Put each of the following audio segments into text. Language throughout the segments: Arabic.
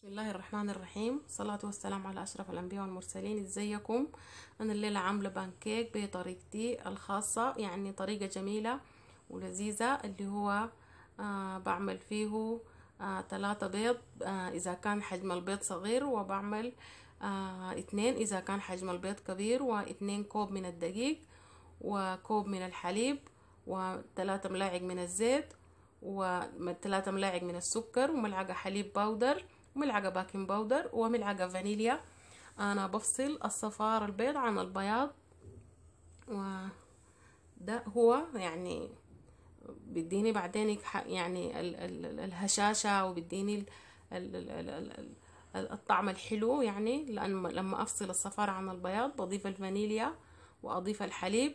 بسم الله الرحمن الرحيم صلاة والسلام على أشرف الأنبياء والمرسلين ازيكم أنا الليلة عاملة بانكيك بطريقتي الخاصة يعني طريقة جميلة ولذيذة اللي هو آه بعمل فيه آه ثلاثة بيض آه إذا كان حجم البيض صغير وبعمل آه اتنين إذا كان حجم البيض كبير واتنين كوب من الدقيق وكوب من الحليب وثلاثة ملاعق من الزيت وثلاثة ملاعق من السكر وملعقة حليب باودر ملعقة باكنج باودر وملعقة فانيليا أنا بفصل الصفار البيض عن البياض وده هو يعني بديني بعدين يعني ال ال الهشاشة وبديني ال الطعم الحلو يعني لأن لما أفصل الصفار عن البياض بضيف الفانيليا وأضيف الحليب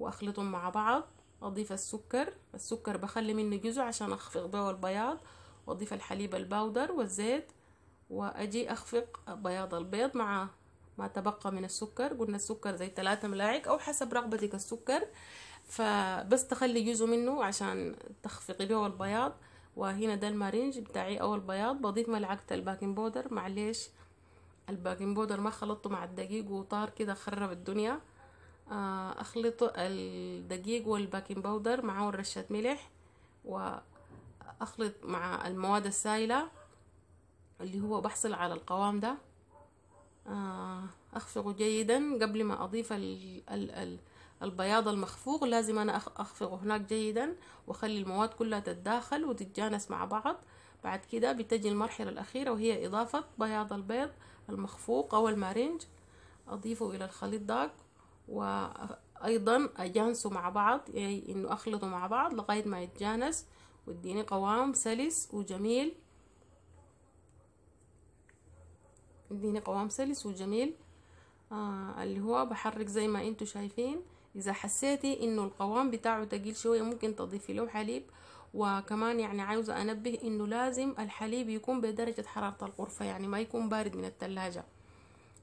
وأخلطهم مع بعض أضيف السكر السكر بخلي منه جزء عشان أخفق به البياض واضيف الحليب الباودر والزيت واجي اخفق بياض البيض مع ما تبقى من السكر قلنا السكر زي ثلاثة ملاعق او حسب رغبتك السكر فبس تخلي جزء منه عشان تخفقي به البياض وهنا ده المارينج بتاعي او البياض بضيف ملعقه الباكنج بودر معليش الباكنج بودر ما خلطته مع الدقيق وطار كده خرب الدنيا آه، اخلط الدقيق والباكنج بودر معه رشه ملح و اخلط مع المواد السائلة اللي هو بحصل على القوام ده آه، اخفقه جيدا قبل ما اضيف ال ال البياض المخفوق لازم انا اخفقه هناك جيدا واخلي المواد كلها تتداخل وتتجانس مع بعض بعد كده بتجي المرحلة الاخيرة وهي اضافة بياض البيض المخفوق او المارينج اضيفه الى الخليط داك وايضا اجانسه مع بعض يعني انه اخلطه مع بعض لغاية ما يتجانس واديني قوام سلس وجميل اديني قوام سلس وجميل آه اللي هو بحرك زي ما انتوا شايفين اذا حسيتي انه القوام بتاعه تقيل شويه ممكن تضيفي له حليب وكمان يعني عاوزه انبه انه لازم الحليب يكون بدرجه حراره الغرفه يعني ما يكون بارد من التلاجة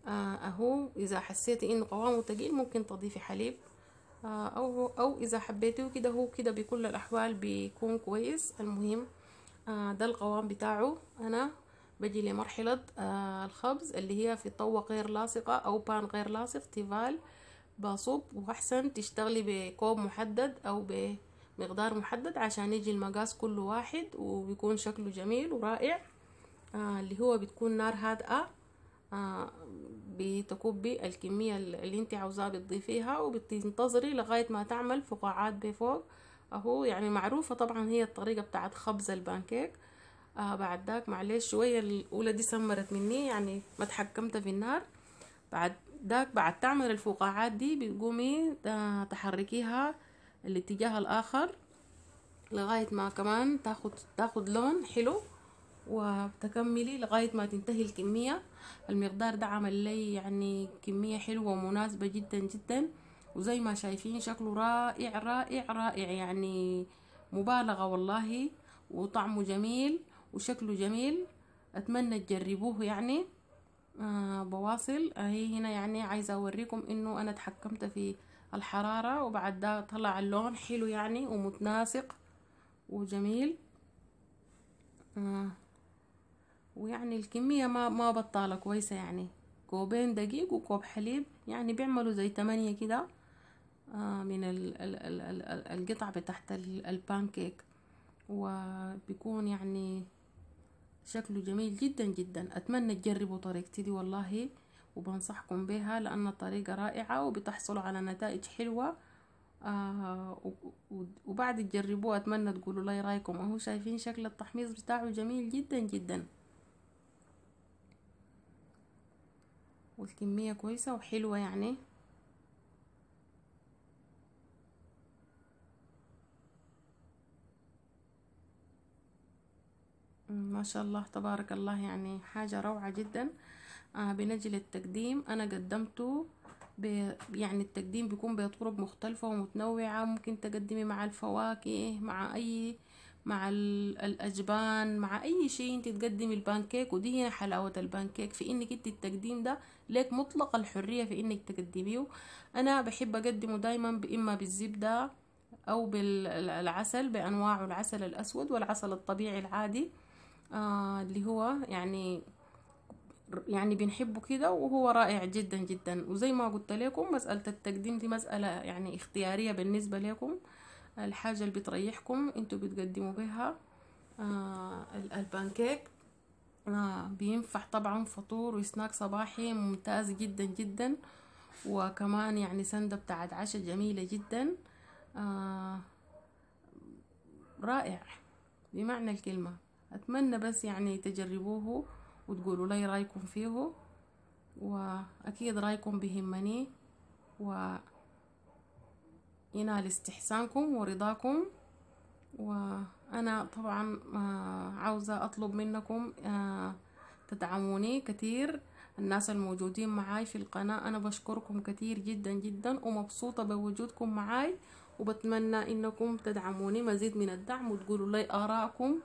آه اهو اذا حسيتي انه قوامه تقيل ممكن تضيفي حليب آه، او او اذا حبيته كده هو كده بكل الاحوال بيكون كويس المهم آه، ده القوام بتاعه انا بجي لمرحلة آه، الخبز اللي هي في طوة غير لاصقة او بان غير لاصق تيفال بصب واحسن تشتغلي بكوب محدد او بمقدار محدد عشان يجي المقاس كل واحد وبيكون شكله جميل ورائع اللي هو بتكون نار هادئة بتكبي الكمية اللي انت عاوزاها بتضيفيها وبتنتظري لغاية ما تعمل فقاعات بفوق اهو يعني معروفة طبعا هي الطريقة بتاعت خبز البانكيك آه بعد داك معلش شوية الاولى دي سمرت مني يعني ما تحكمت في النار بعد داك بعد تعمل الفقاعات دي بتقومي آه، تحركيها الاتجاه الاخر لغاية ما كمان تاخد تاخد لون حلو وتكملي لغاية ما تنتهي الكمية المقدار ده عمل لي يعني كمية حلوة ومناسبة جدا جدا وزي ما شايفين شكله رائع رائع رائع يعني مبالغة والله وطعمه جميل وشكله جميل اتمنى تجربوه يعني آه بواصل اهي هنا يعني عايزة اوريكم انه انا اتحكمت في الحرارة وبعد ده طلع اللون حلو يعني ومتناسق وجميل آه ويعني الكمية ما ما بطالة كويسة يعني كوبين دقيق وكوب حليب يعني بيعملوا زي تمانية كده آه، من القطع بتاعت البانكيك وبيكون يعني شكله جميل جدا جدا اتمنى تجربوا طريقتي دي والله وبنصحكم بها لان الطريقة رائعة وبتحصلوا على نتائج حلوة آه وبعد تجربوه اتمنى تقولوا لي رايكم اهو شايفين شكل التحميص بتاعه جميل جدا جدا والكمية كويسة وحلوة يعني ما شاء الله تبارك الله يعني حاجة روعة جدا آه بنجل التقديم أنا قدمته يعني التقديم بيكون بطرق مختلفة ومتنوعة ممكن تقدمي مع الفواكه مع أي مع الأجبان مع أي شيء انت تقدمي البانكيك ودي هنا حلاوة البانكيك في انك انت التقديم ده لك مطلق الحرية في انك تقدميه انا بحب اقدمه دايما اما بالزبدة او بالعسل بانواعه العسل الاسود والعسل الطبيعي العادي آه اللي هو يعني يعني بنحبه كده وهو رائع جدا جدا وزي ما قلت لكم مسألة التقديم دي مسألة يعني اختيارية بالنسبة لكم الحاجة اللي بتريحكم انتوا بتقدموا بها آه البانكيك آه بينفع طبعا فطور وسناك صباحي ممتاز جدا جدا وكمان يعني سندة بتاعت عشاء جميلة جدا آه رائع بمعنى الكلمة أتمنى بس يعني تجربوه وتقولوا لي رأيكم فيه وأكيد رأيكم بهمني و ينال استحسانكم ورضاكم و انا طبعا آه، عاوزة اطلب منكم آه، تدعموني كتير الناس الموجودين معاي في القناة انا بشكركم كتير جدا جدا ومبسوطة بوجودكم معاي وبتمنى انكم تدعموني مزيد من الدعم وتقولوا لي اراءكم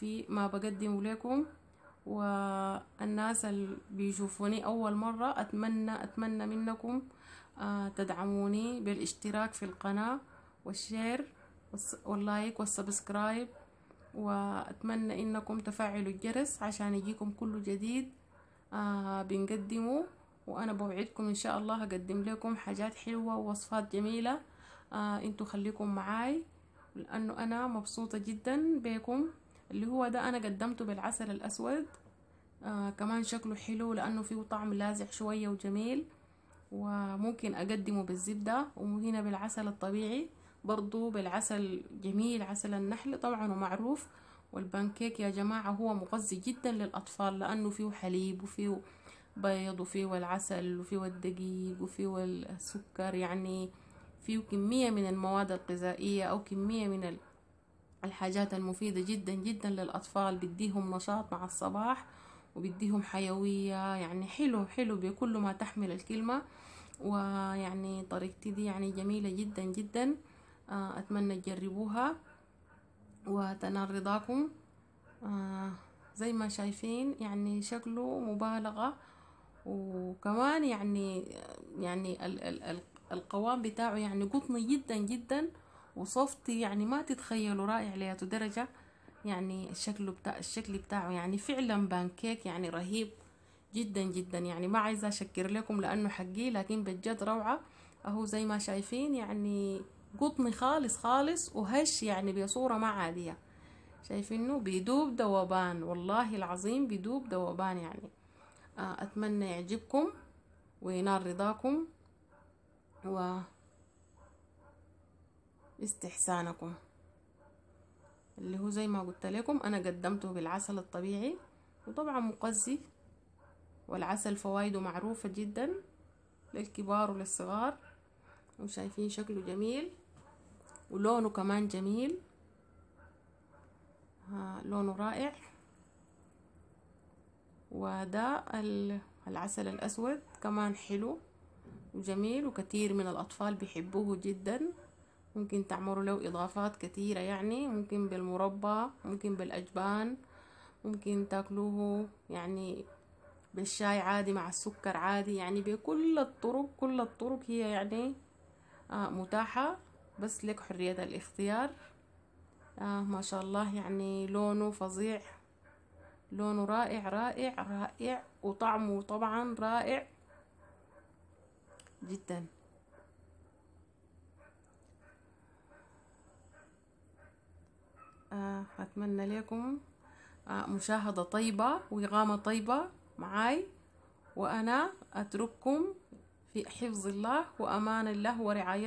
في ما بقدم لكم والناس اللي بيشوفوني اول مرة اتمنى اتمنى منكم آه، تدعموني بالاشتراك في القناة والشير واللايك والسبسكرايب واتمنى انكم تفعلوا الجرس عشان يجيكم كل جديد آه بنقدمه وانا بوعدكم ان شاء الله اقدم لكم حاجات حلوه ووصفات جميله آه انتوا خليكم معاي لانه انا مبسوطه جدا بكم اللي هو ده انا قدمته بالعسل الاسود آه كمان شكله حلو لانه فيه طعم لازع شويه وجميل وممكن اقدمه بالزبده وهنا بالعسل الطبيعي برضو بالعسل جميل عسل النحل طبعا ومعروف والبانكيك يا جماعة هو مغذي جدا للأطفال لأنه فيه حليب وفيه بيض وفيه العسل وفيه الدقيق وفيه السكر يعني فيه كمية من المواد الغذائية أو كمية من الحاجات المفيدة جدا جدا للأطفال بديهم نشاط مع الصباح وبديهم حيوية يعني حلو حلو بكل ما تحمل الكلمة ويعني طريقتي دي يعني جميلة جدا جدا آه، أتمنى تجربوها وتنال رضاكم آه، زي ما شايفين يعني شكله مبالغة وكمان يعني يعني القوام بتاعه يعني قطني جدا جدا وصفتي يعني ما تتخيلوا رائع لياتو درجة يعني الشكل بتاع الشكل بتاعه يعني فعلا بانكيك يعني رهيب جدا جدا يعني ما عايزة أشكر لكم لأنه حقي لكن بجد روعة أهو زي ما شايفين يعني قطن خالص خالص وهش يعني بصورة ما عادية شايفينه بيدوب ذوبان والله العظيم بيدوب ذوبان يعني آه، اتمنى يعجبكم وينال رضاكم و استحسانكم اللي هو زي ما قلت لكم انا قدمته بالعسل الطبيعي وطبعا مقزي والعسل فوائده معروفة جدا للكبار وللصغار وشايفين شكله جميل ولونه كمان جميل ها لونه رائع وده العسل الأسود كمان حلو وجميل وكتير من الأطفال بيحبوه جدا ممكن تعملوا له إضافات كتيرة يعني ممكن بالمربى ممكن بالأجبان ممكن تاكلوه يعني بالشاي عادي مع السكر عادي يعني بكل الطرق كل الطرق هي يعني آه، متاحة بس لك حرية الاختيار آه ما شاء الله يعني لونه فظيع لونه رائع رائع رائع وطعمه طبعا رائع جدا آه أتمنى لكم آه مشاهدة طيبة وإغامة طيبة معاي وأنا أترككم في حفظ الله وأمان الله ورعايته